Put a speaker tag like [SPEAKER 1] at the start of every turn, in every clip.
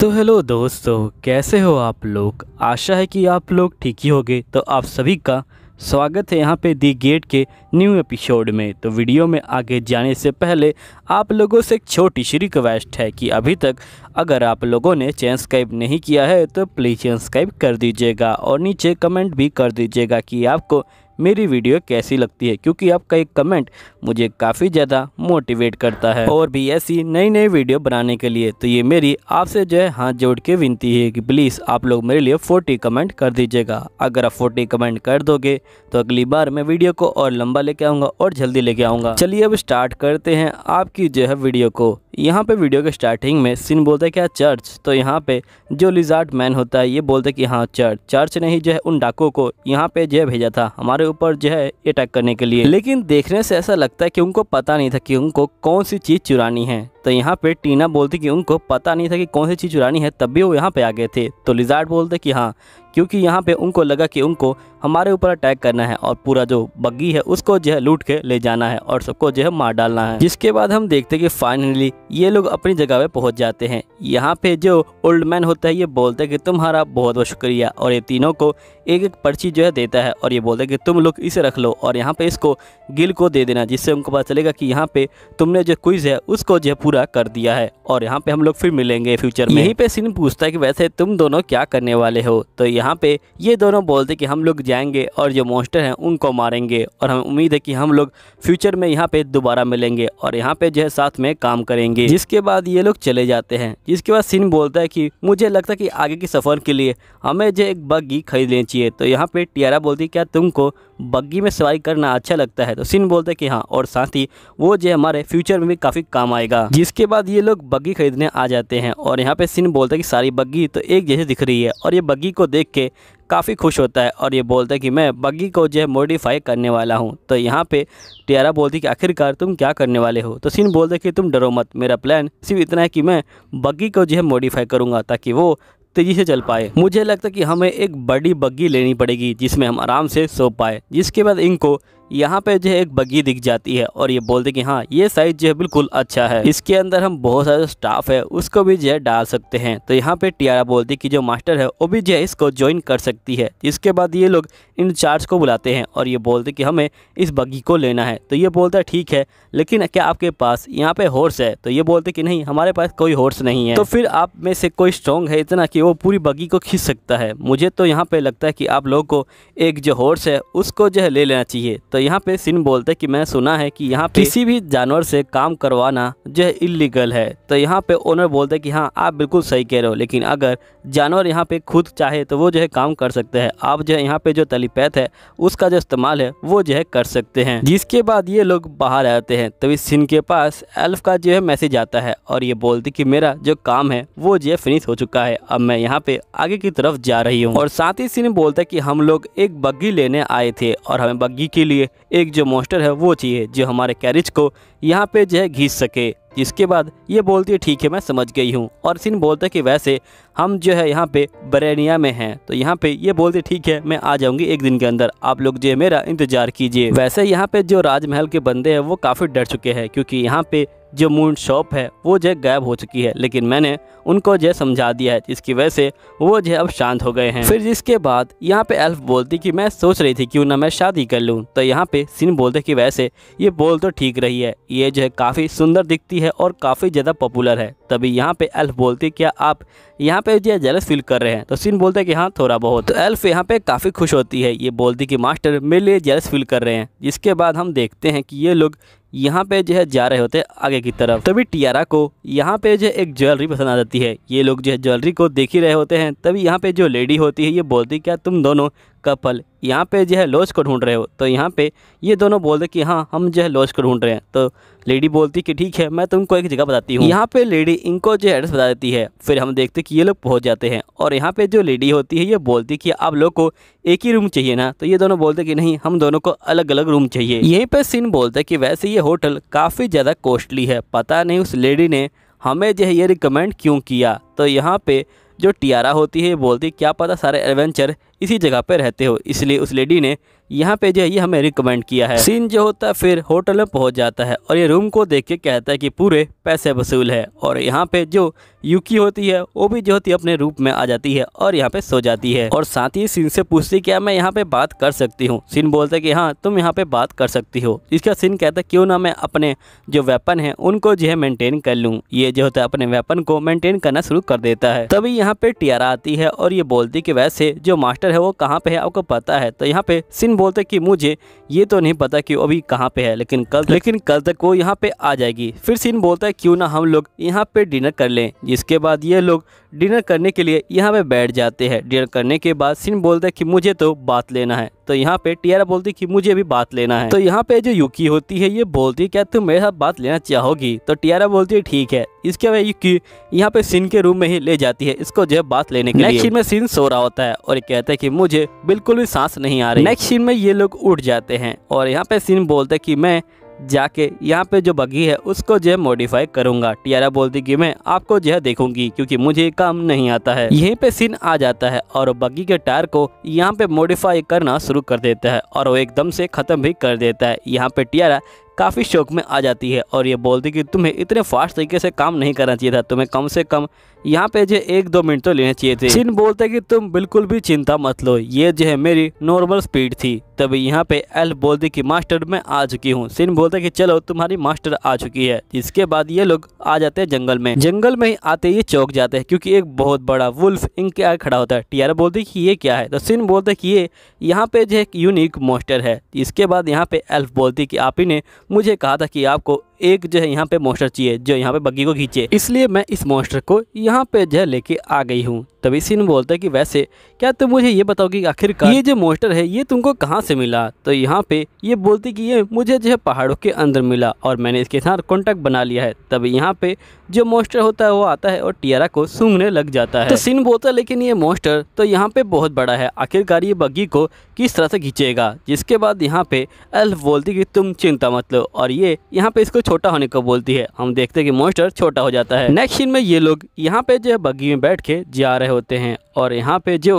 [SPEAKER 1] तो हेलो दोस्तों कैसे हो आप लोग आशा है कि आप लोग ठीक ही होंगे तो आप सभी का स्वागत है यहाँ पे दी गेट के न्यू एपिसोड में तो वीडियो में आगे जाने से पहले आप लोगों से एक छोटी सी रिक्वेस्ट है कि अभी तक अगर आप लोगों ने चैन नहीं किया है तो प्लीज़ चैन कर दीजिएगा और नीचे कमेंट भी कर दीजिएगा कि आपको मेरी वीडियो कैसी लगती है क्योंकि आपका एक कमेंट मुझे काफ़ी ज़्यादा मोटिवेट करता है और भी ऐसी नई नई वीडियो बनाने के लिए तो ये मेरी आपसे जो है हाथ जोड़ के विनती है कि प्लीज़ आप लोग मेरे लिए फोर्टी कमेंट कर दीजिएगा अगर आप फोर्टी कमेंट कर दोगे तो अगली बार मैं वीडियो को और लंबा लेके आऊँगा और जल्दी लेके आऊँगा चलिए अब स्टार्ट करते हैं आपकी जो है वीडियो को यहाँ पे वीडियो के स्टार्टिंग में सिन बोलते हैं क्या चर्च तो यहाँ पे जो लिजार्ट मैन होता है ये बोलते कि हाँ चर्च चर्च ने ही जो है उन डाकुओं को यहाँ पे जो है भेजा था हमारे ऊपर जो है अटैक करने के लिए लेकिन देखने से ऐसा लगता है कि उनको पता नहीं था कि उनको कौन सी चीज़ चुरानी है तो यहाँ पे टीना बोलती कि उनको पता नहीं था कि कौन सी चीज़ चुरानी है तब भी वो यहाँ पे आ गए थे तो लिजार्ड बोलते कि हाँ क्योंकि यहाँ पे उनको लगा कि उनको हमारे ऊपर अटैक करना है और पूरा जो बग्गी है उसको जो है लूट के ले जाना है और सबको जो है मार डालना है जिसके बाद हम देखते कि फाइनली ये लोग अपनी जगह पे पहुँच जाते हैं यहाँ पे जो ओल्ड मैन होता है ये बोलते कि तुम्हारा बहुत बहुत शुक्रिया और ये तीनों को एक एक पर्ची जो है देता है और ये बोलते कि तुम लोग इसे रख लो और यहाँ पे इसको गिल को दे देना जिससे उनको पता चलेगा कि यहाँ पे तुमने जो क्विज़ है उसको जो है पूरा पूरा कर दिया है और यहाँ पे हम लोग फिर मिलेंगे फ्यूचर में यहीं पे सिन पूछता है कि वैसे तुम दोनों क्या करने वाले हो तो यहाँ पे ये दोनों बोलते कि हम लोग जाएंगे और जो मोस्टर हैं उनको मारेंगे और हमें उम्मीद है कि हम लोग फ्यूचर में यहाँ पे दोबारा मिलेंगे और यहाँ पे जो है साथ में काम करेंगे जिसके बाद ये लोग चले जाते हैं जिसके बाद सिन बोलता है कि मुझे लगता है कि आगे के सफ़र के लिए हमें जो एक बग्गी खरीद लेनी चाहिए तो यहाँ पे टियारा बोलती है क्या तुमको बग्गी में सवारी करना अच्छा लगता है तो सिन बोलते कि हाँ और साथ ही वो जो हमारे फ्यूचर में भी काफ़ी काम आएगा जिस इसके बाद ये लोग बग्गी खरीदने आ जाते हैं और यहाँ पे सिन बोलता है कि सारी बग्गी तो एक जैसे दिख रही है और ये बग्गी को देख के काफ़ी खुश होता है और ये बोलता है कि मैं बग्गी को जो है मॉडिफाई करने वाला हूँ तो यहाँ पे टियारा बोलती है कि आखिरकार तुम क्या करने वाले हो तो सिन बोलते कि तुम डरो मत मेरा प्लान सिर्फ इतना है कि मैं बग्गी को जो है मॉडिफाई करूँगा ताकि वो तेज़ी से चल पाए मुझे लगता है कि हमें एक बड़ी बग्गी लेनी पड़ेगी जिसमें हम आराम से सो पाए जिसके बाद इनको यहाँ पे जो है एक बगी दिख जाती है और ये बोलते कि हाँ ये साइज जो है बिल्कुल अच्छा है इसके अंदर हम बहुत सारे स्टाफ है उसको भी जो है डाल सकते हैं तो यहाँ पे टियारा बोलती कि जो मास्टर है वो भी जो है इसको ज्वाइन कर सकती है इसके बाद ये लोग इंचार्ज को बुलाते हैं और ये बोलते कि हमें इस बग्गी को लेना है तो ये बोलता है ठीक है लेकिन क्या आपके पास यहाँ पे हॉर्स है तो ये बोलते कि नहीं हमारे पास कोई हॉर्स नहीं है तो फिर आप में से कोई स्ट्रॉन्ग है इतना कि वो पूरी बग्गी को खींच सकता है मुझे तो यहाँ पे लगता है कि आप लोगों को एक जो हॉर्स है उसको जो है ले लेना चाहिए तो तो यहाँ पे सिन बोलते कि मैं सुना है कि यहाँ किसी भी जानवर से काम करवाना जो है इलीगल है तो यहाँ पे ओनर बोलते कि हाँ आप बिल्कुल सही कह रहे हो लेकिन अगर जानवर यहाँ पे खुद चाहे तो वो जो है काम कर सकते हैं आप जो है यहाँ पे जो तलीपैथ है उसका जो इस्तेमाल है वो जो है कर सकते हैं जिसके बाद ये लोग बाहर आते हैं तो सिंह सिन के पास एल्फ का जो है मैसेज आता है और ये बोलती की मेरा जो काम है वो जो है फिनिश हो चुका है अब मैं यहाँ पे आगे की तरफ जा रही हूँ और साथ ही सिन बोलता है की हम लोग एक बग्घी लेने आए थे और हमें बग्घी के लिए एक जो मोस्टर है वो चाहिए जो हमारे कैरिज को यहाँ पे जो है घीस सके जिसके बाद ये बोलती है ठीक है मैं समझ गई हूँ और सिन बोलता है कि वैसे हम जो है यहाँ पे बरेनिया में हैं तो यहाँ पे ये बोलते ठीक है मैं आ जाऊँगी एक दिन के अंदर आप लोग जो है मेरा इंतजार कीजिए वैसे यहाँ पे जो राजमहल के बंदे हैं वो काफ़ी डर चुके हैं क्योंकि यहाँ पे जो मून शॉप है वो जय गायब हो चुकी है लेकिन मैंने उनको जय समझा दिया है जिसकी वजह से वो जय अब शांत हो गए हैं फिर जिसके बाद यहाँ पे एल्फ बोलती कि मैं सोच रही थी क्यों ना मैं शादी कर लूँ तो यहाँ पे सिन बोलते कि वैसे ये बोल तो ठीक रही है ये जो है काफ़ी सुंदर दिखती है और काफ़ी ज़्यादा पॉपुलर है तभी यहाँ पे एल्फ बोलती क्या आप यहाँ पे जो जेलस फील कर रहे हैं तो सिन बोलते कि हाँ थोड़ा बहुत तो एल्फ यहाँ पे काफ़ी खुश होती है ये बोलती कि मास्टर मेरे लिए जेलस फील कर रहे हैं जिसके बाद हम देखते हैं कि ये लोग यहाँ पे जो है जा रहे होते आगे की तरफ तभी टियारा को यहाँ पे जो है एक ज्वेलरी पसंद आ जाती है ये लोग जो है ज्वेलरी को देख ही रहे होते हैं तभी यहाँ पे जो लेडी होती है ये बोलती क्या तुम दोनों कपल यहाँ पे जो है लॉज को ढूंढ रहे हो तो यहाँ पे ये दोनों बोलते कि हाँ हम जो है लॉज को ढूंढ रहे हैं तो लेडी बोलती कि ठीक है मैं तुमको एक जगह बताती हूँ यहाँ पे लेडी इनको जो एड्रेस बता देती है फिर हम देखते कि ये लोग पहुँच जाते हैं और यहाँ पे जो लेडी होती है ये बोलती कि आप लोग को एक ही रूम चाहिए ना तो ये दोनों बोलते कि नहीं हम दोनों को अलग अलग रूम चाहिए यहीं पर सीन बोलते कि वैसे ये होटल काफ़ी ज़्यादा कॉस्टली है पता नहीं उस लेडी ने हमें जो है ये रिकमेंड क्यों किया तो यहाँ पे जो टियारा होती है बोलती क्या पता सारे एडवेंचर इसी जगह पर रहते हो इसलिए उस लेडी ने यहाँ पे जो है ये हमें रिकमेंड किया है सीन जो होता है फिर होटल में पहुँच जाता है और ये रूम को देख के कहता है कि पूरे पैसे वसूल है और यहाँ पे जो युकी होती है वो भी जो होती है अपने रूप में आ जाती है और यहाँ पे सो जाती है और साथ ही सीन से पूछती क्या मैं यहाँ पे बात कर सकती हूँ सीन बोलता है कि हाँ तुम यहाँ पे बात कर सकती हो इसका सीन कहता है क्यों ना मैं अपने जो वेपन है उनको जो है मेंटेन कर लूँ ये जो होता है अपने वेपन को मेंटेन करना शुरू कर देता है तभी यहाँ पे टियारा आती है और ये बोलती कि वैसे जो मास्टर है वो कहाँ पे है आपको पता है तो यहाँ पे सीन बोलता है कि मुझे ये तो नहीं पता कि अभी कहाँ पे है लेकिन कल लेकिन कल तक वो यहाँ पे आ जाएगी फिर सीन बोलता है क्यों ना हम लोग यहाँ पे डिनर कर लें जिसके बाद ये लोग डिनर करने के लिए यहाँ पे बैठ जाते हैं डिनर करने के बाद सिन बोलता है कि मुझे तो बात लेना है तो यहाँ पे टियारा बोलती है कि मुझे भी बात लेना है तो यहाँ पे जो युकी होती है ये बोलती है क्या तुम मेरे साथ बात लेना चाहोगी तो टियारा बोलती है ठीक है इसके बाद युकी यहाँ पे सिन के रूम में ही ले जाती है इसको जो है बात लेने के नेक्स्ट सीन में सिन सो रहा होता है और कहता है की मुझे बिल्कुल भी सांस नहीं आ रही नेक्स्ट सीन में ये लोग उठ जाते हैं और यहाँ पे सिन बोलते है की मैं जाके यहाँ पे जो बगी है उसको जो है मॉडिफाई करूंगा टियारा बोलती कि मैं आपको जो है देखूंगी क्योंकि मुझे काम नहीं आता है यहीं पे सीन आ जाता है और बगी के टायर को यहाँ पे मॉडिफाई करना शुरू कर देता है और वो एकदम से ख़त्म भी कर देता है यहाँ पे टियारा काफ़ी शौक में आ जाती है और ये बोलती कि तुम्हें इतने फास्ट तरीके से काम नहीं करना चाहिए था तुम्हें कम से कम यहाँ पे जो एक दो मिनट तो लेने चाहिए थे सिन बोलते कि तुम बिल्कुल भी चिंता मत लो ये जो है मेरी नॉर्मल स्पीड थी तभी यहाँ पे एल बोलते कि मास्टर मैं आ चुकी हूँ सिन बोलते कि चलो तुम्हारी मास्टर आ चुकी है इसके बाद ये लोग आ जाते हैं जंगल में जंगल में ही आते ये चौक जाते हैं क्योंकि एक बहुत बड़ा वुल्फ इनके आगे खड़ा होता है टियारा बोलते कि ये क्या है तो सिन बोलते कि ये यहाँ पे जो एक यूनिक मोस्टर है इसके बाद यहाँ पे एल्फ बोलती कि आप ही ने मुझे कहा था कि आपको एक जो है यहाँ पे मोस्टर चाहिए जो यहाँ पे बग्गी को खींचे इसलिए मैं इस मोस्टर को यहाँ पे जो है लेके आ गई हूँ तभी सिंह बोलता है कि वैसे क्या तुम मुझे ये बताओ कि आखिरकार ये जो मोस्टर है ये तुमको कहाँ से मिला तो यहाँ पे ये बोलती कि ये मुझे जो है पहाड़ों के अंदर मिला और मैंने इसके साथ कॉन्टेक्ट बना लिया है तभी यहाँ पे जो मोस्टर होता है वो आता है और टियारा को सूंघने लग जाता है तो सिंह बोलता है लेकिन ये मोस्टर तो यहाँ पे बहुत बड़ा है आखिरकार ये बग्गी को किस तरह से खींचेगा जिसके बाद यहाँ पे एल्फ बोलती कि तुम चिंता मत लो और ये यहाँ पे इसको छोटा होने को बोलती है हम देखते हैं कि मॉन्स्टर छोटा हो जाता है नेक्स्ट सीन में ये लोग यहाँ पे जो है बग्घी में बैठ के जा रहे होते हैं और यहाँ पे जो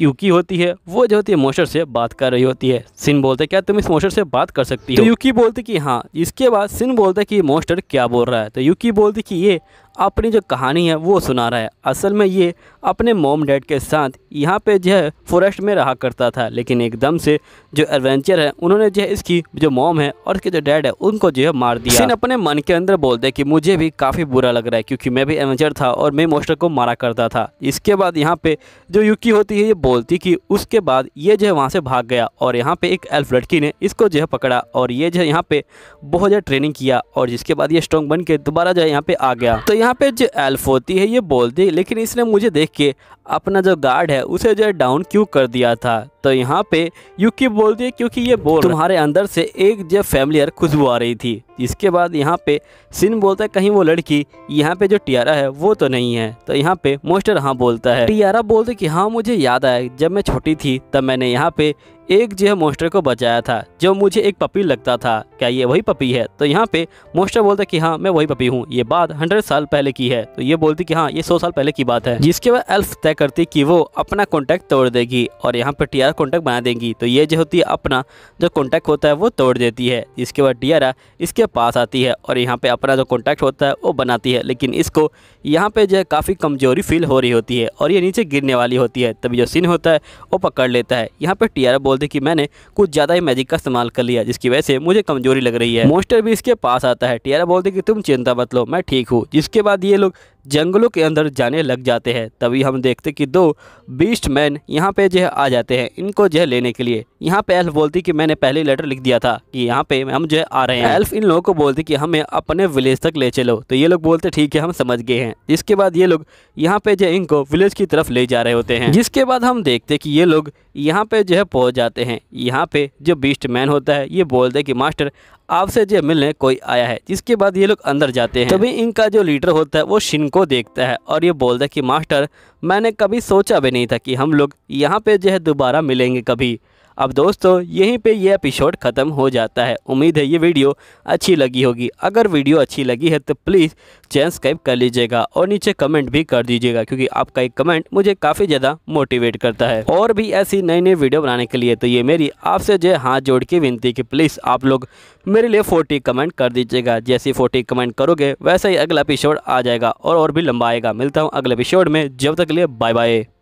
[SPEAKER 1] यूकी होती है वो जो होती है मोशर से बात कर रही होती है सिन बोलते क्या तुम इस मोशर से बात कर सकती तो हो तो यूकी बोलती कि हाँ इसके बाद सिन बोलते कि मोस्टर क्या बोल रहा है तो यूकी बोलती कि ये अपनी जो कहानी है वो सुना रहा है असल में ये अपने मोम डैड के साथ यहाँ पे जो है फॉरेस्ट में रहा करता था लेकिन एकदम से जो एडवेंचर है उन्होंने जो है इसकी जो मोम है और इसके जो डैड है उनको जो है मार दिया सीन अपने मन के अंदर बोल हैं कि मुझे भी काफ़ी बुरा लग रहा है क्योंकि मैं भी एडवेंचर था और मैं मोस्टर को मारा करता था इसके बाद यहाँ पे जो युकी होती है ये बोलती कि उसके बाद ये जो है वहाँ से भाग गया और यहाँ पे एक एल्फ लड़की ने इसको जो है पकड़ा और ये जो है यहाँ पे बहुत ज़्यादा ट्रेनिंग किया और जिसके बाद ये स्ट्रॉन्ग बन के दोबारा जो है यहाँ पे आ गया तो यहाँ यहाँ पे जो एल्फ होती है ये बोलती है लेकिन इसने मुझे देख के अपना जो गार्ड है उसे जो है डाउन क्यों कर दिया था तो यहाँ पे युकी बोल दिए क्योंकि ये बोल तुम्हारे अंदर से एक जो फैमिलियर खुशबू आ रही थी इसके बाद यहाँ पे सिन बोलता है कहीं वो लड़की यहाँ पे जो टियारा है वो तो नहीं है तो यहाँ पे मोस्टर हाँ बोलता है टियारा बोलते कि हाँ मुझे याद आया जब मैं छोटी थी तब मैंने यहाँ पे एक जो है मोस्टर को बचाया था जो मुझे एक पपी लगता था क्या ये वही पपी है तो यहाँ पे मोस्टर बोलता कि हाँ मैं वही पपी हूँ ये बात हंड्रेड साल पहले की है तो ये बोलती कि हाँ ये सौ साल पहले की बात है जिसके बाद एल्फ तय करती कि वो अपना कॉन्टैक्ट तोड़ देगी और यहाँ पर टियारा कॉन्टैक्ट बना देगी तो ये जो होती है अपना जो कॉन्टैक्ट होता है वो तोड़ देती है इसके बाद टियारा इसके पास आती है और यहाँ पर अपना जो कॉन्टैक्ट होता है वो बनाती है लेकिन इसको यहाँ पर जो है काफ़ी कमजोरी फील हो रही होती है और ये नीचे गिरने वाली होती है तभी जो सीन होता है वो पकड़ लेता है यहाँ पर टियारा बोलती कि मैंने कुछ ज़्यादा ही मैजिक का इस्तेमाल कर लिया जिसकी वजह से मुझे कमजोरी लग रही है मोस्टर भी इसके पास आता है टियारा बोलते कि तुम चिंता बतलो मैं ठीक हूँ जिसके बाद ये लोग जंगलों के अंदर जाने लग जाते हैं तभी हम देखते कि दो बीस्ट मैन यहाँ पे जो है आ जाते हैं इनको जो है लेने के लिए यहाँ पे एल्फ बोलती कि मैंने पहले लेटर लिख दिया था कि यहाँ पे हम जो है आ रहे हैं एल्फ इन लोगों को बोलती कि हमें अपने विलेज तक ले चलो तो ये लोग बोलते ठीक है हम समझ गए हैं इसके बाद ये लोग यहाँ पे जो इनको विलेज की तरफ ले जा रहे होते हैं जिसके बाद हम देखते कि ये लोग यहाँ पे जो है पहुँच जाते हैं यहाँ पे जो बीस्ट मैन होता है ये बोलते कि मास्टर आपसे जो मिलने कोई आया है जिसके बाद ये लोग अंदर जाते हैं तभी इनका जो लीडर होता है वो शिन को देखता है और ये बोलता है कि मास्टर मैंने कभी सोचा भी नहीं था कि हम लोग यहाँ पे जो है दोबारा मिलेंगे कभी अब दोस्तों यहीं पे ये एपिसोड ख़त्म हो जाता है उम्मीद है ये वीडियो अच्छी लगी होगी अगर वीडियो अच्छी लगी है तो प्लीज़ चैनल कर लीजिएगा और नीचे कमेंट भी कर दीजिएगा क्योंकि आपका एक कमेंट मुझे काफ़ी ज़्यादा मोटिवेट करता है और भी ऐसी नई नई वीडियो बनाने के लिए तो ये मेरी आपसे जो हाथ जोड़ के विनती कि प्लीज़ आप लोग मेरे लिए फोर्टी कमेंट कर दीजिएगा जैसे फोर्टी कमेंट करोगे वैसा ही अगला एपिसोड आ जाएगा और और भी लंबा आएगा मिलता हूँ अगले एपिसोड में जब तक लिए बाय बाय